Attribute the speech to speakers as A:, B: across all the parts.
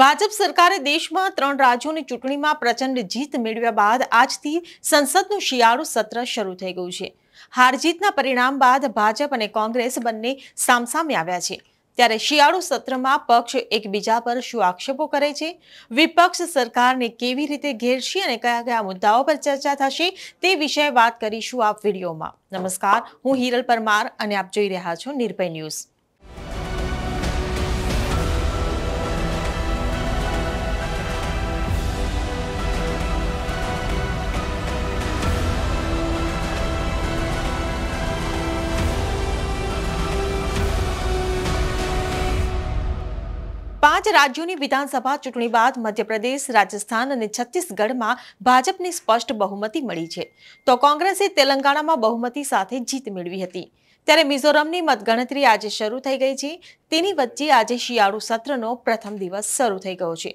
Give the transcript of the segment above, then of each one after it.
A: ભાજપ સરકારે દેશમાં ત્રણ રાજ્યોની ચૂંટણીમાં પ્રચંડ જીત મેળવ્યા બાદ આજથી સંસદનું શિયાળુ સત્ર શરૂ થઈ ગયું છે હાર જીતના પરિણામ બાદ ભાજપ અને કોંગ્રેસ બંને સામસામે આવ્યા છે ત્યારે શિયાળુ સત્રમાં પક્ષ એકબીજા પર શું આક્ષેપો કરે છે વિપક્ષ સરકારને કેવી રીતે ઘેરશે અને કયા કયા મુદ્દાઓ પર ચર્ચા થશે તે વિશે વાત કરીશું આ વિડીયોમાં નમસ્કાર હું હિરલ પરમાર અને આપ જોઈ રહ્યા છો નિર્ભય ન્યૂઝ પાંચ રાજ્યોની વિધાનસભા ચૂંટણી બાદ મધ્યપ્રદેશ રાજસ્થાન અને છત્તીસગઢમાં ભાજપને સ્પષ્ટ બહુમતી મળી છે તો કોંગ્રેસે તેલંગાણામાં બહુમતી સાથે જીત મેળવી હતી ત્યારે મિઝોરમની મતગણતરી આજે શરૂ થઈ ગઈ છે તેની વચ્ચે આજે શિયાળુ સત્રનો પ્રથમ દિવસ શરૂ થઈ ગયો છે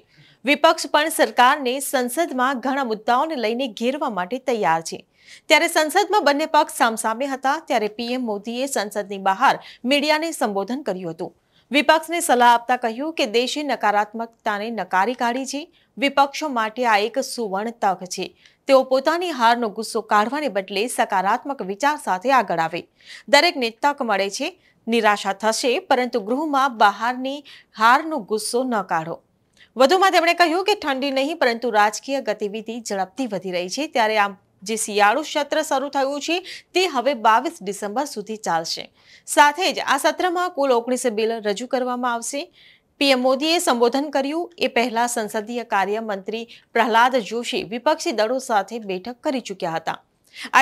A: વિપક્ષ પણ સરકારને સંસદમાં ઘણા મુદ્દાઓને લઈને ઘેરવા માટે તૈયાર છે ત્યારે સંસદમાં બંને પક્ષ સામસામે હતા ત્યારે પીએમ મોદીએ સંસદની બહાર મીડિયાને સંબોધન કર્યું હતું વિપક્ષને સલાહ આપતા કહ્યું કે દેશે નકારાત્મકતાને નકારી કાઢી છે વિપક્ષો માટે આ એક સુવર્ણ તક છે તેઓ પોતાની હારનો ગુસ્સો કાઢવાને બદલે સકારાત્મક વિચાર સાથે આગળ આવે દરેકને તક મળે છે નિરાશા થશે પરંતુ ગૃહમાં બહારની હારનો ગુસ્સો ન કાઢો વધુમાં તેમણે કહ્યું કે ઠંડી નહીં પરંતુ રાજકીય ગતિવિધિ ઝડપથી વધી રહી છે ત્યારે આ જે શિયાળુ સત્ર શરૂ થયું છે તે હવે બાવીસ ડિસેમ્બર સુધી ચાલશે સાથે જ આ સત્રમાં કુલ ઓગણીસ બિલ રજૂ કરવામાં આવશે પીએમ મોદીએ સંબોધન કર્યું એ પહેલા સંસદીય કાર્યમંત્રી પ્રહલાદ જોશી વિપક્ષી દળો સાથે બેઠક કરી ચૂક્યા હતા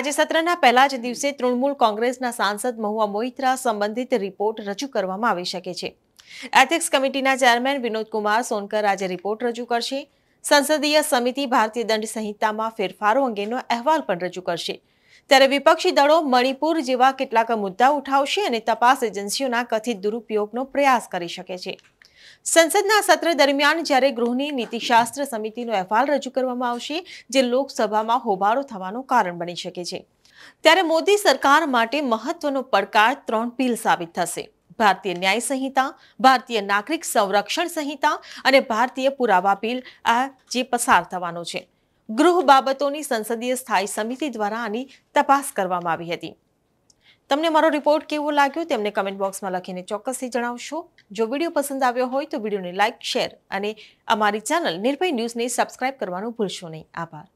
A: આજે સત્રના પહેલા જ દિવસે તૃણમૂલ કોંગ્રેસના સાંસદ મહુઆ મોહિત્રા સંબંધિત રિપોર્ટ રજૂ કરવામાં આવી શકે છે એથિક્સ કમિટીના ચેરમેન વિનોદ કુમાર સોનકર આજે રિપોર્ટ રજૂ કરશે સંસદીય સમિતિ ભારતીય દંડ સંહિતામાં ફેરફારો અંગેનો અહેવાલ પણ રજૂ કરશે ત્યારે વિપક્ષી દળો મણિપુર જેવા કેટલાક મુદ્દા ઉઠાવશે અને તપાસ એજન્સીઓના કથિત દુરુપયોગનો પ્રયાસ કરી શકે છે સંસદના સત્ર દરમિયાન જ્યારે ગૃહની નીતિશાસ્ત્ર સમિતિનો અહેવાલ રજૂ કરવામાં આવશે જે લોકસભામાં હોબાળો થવાનું કારણ બની શકે છે ત્યારે મોદી સરકાર માટે મહત્વનો પડકાર ત્રણ પીલ સાબિત થશે ભારતીય ન્યાય સંહિતા ભારતીય નાગરિક સંરક્ષણ સંહિતા અને ભારતીય પુરાવા બિલ આ જે પસાર થવાનો છે ગૃહ બાબતોની સંસદીય સ્થાયી સમિતિ દ્વારા આની તપાસ કરવામાં આવી હતી તમને મારો રિપોર્ટ કેવો લાગ્યો તેમને કમેન્ટ બોક્સમાં લખીને ચોક્કસથી જણાવશો જો વિડીયો પસંદ આવ્યો હોય તો વિડીયોને લાઇક શેર અને અમારી ચેનલ નિર્ભય ન્યૂઝને સબસ્ક્રાઇબ કરવાનું ભૂલશો નહીં આભાર